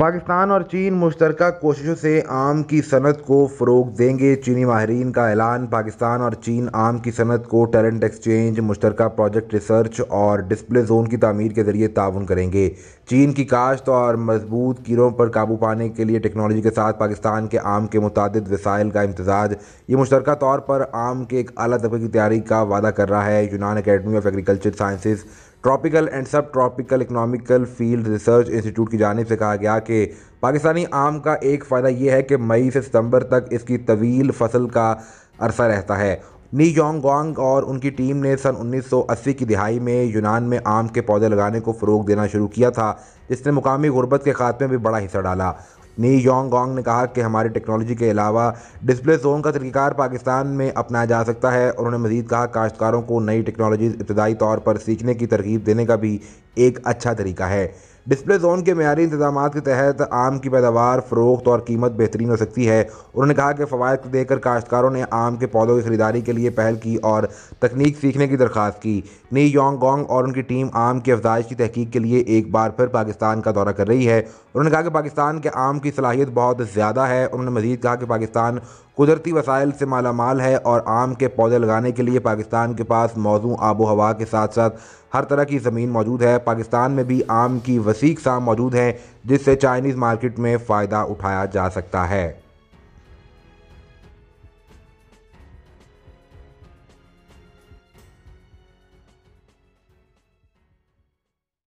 पाकिस्तान और चीन मुश्तरक कोशिशों से आम की सनत को फ़रोग देंगे चीनी माहरीन का ऐलान पाकिस्तान और चीन आम की सनत को टैलेंट एक्सचेंज मुश्तरक प्रोजेक्ट रिसर्च और डिस्प्ले जोन की तमीर के ज़रिए ताउन करेंगे चीन की काश्त और मजबूत कीड़ों पर काबू पाने के लिए टेक्नोलॉजी के साथ पाकिस्तान के आम के मुतद वसाइल का इम्तजाज ये मुश्तर तौर पर आम के एक अली तबके की तैयारी का वादा कर रहा है Yunnan academy of agriculture sciences tropical and sub tropical economical field research institute की जानब से कहा गया कि पाकिस्तानी आम का एक फ़ायदा यह है कि मई से सितंबर तक इसकी तवील फसल का अरसा रहता है नी योंग गोंग और उनकी टीम ने सन 1980 की दिहाई में यूनान में आम के पौधे लगाने को फ़रोग देना शुरू किया था जिसने मुकामी गुर्बत के खात्मे में बड़ा हिस्सा डाला नी योंग गोंग ने कहा कि हमारी टेक्नोलॉजी के अलावा डिस्प्ले जोन का तरीक़ार पाकिस्तान में अपनाया जा सकता है और उन्होंने मजीद कहा काश्तकारों को नई टेक्नोलॉजी इब्तदाई तौर पर सीखने की तरकीब देने का भी एक अच्छा तरीका है डिस्प्ले जोन के मीरी इंतजाम के तहत आम की पैदावार फरोख्त और कीमत बेहतरीन हो सकती है उन्होंने कहा कि फ़वाद देकर काश्तकारों ने आम के पौधों की खरीदारी के लिए पहल की और तकनीक सीखने की दरख्वास्त की नी योंग गोंग और उनकी टीम आम की अफजाइश की तहकीक के लिए एक बार फिर पाकिस्तान का दौरा कर रही है उन्होंने कहा कि पाकिस्तान के आम की सलाहियत बहुत ज़्यादा है उन्होंने मजीद कहा कि पाकिस्तान कुदरती वसाइल से मालामाल है और आम के पौधे लगाने के लिए पाकिस्तान के पास मौजूद आबो हवा के साथ साथ हर तरह की ज़मीन मौजूद है पाकिस्तान में भी आम की वसीक साम मौजूद हैं जिससे चाइनीज़ मार्केट में फ़ायदा उठाया जा सकता है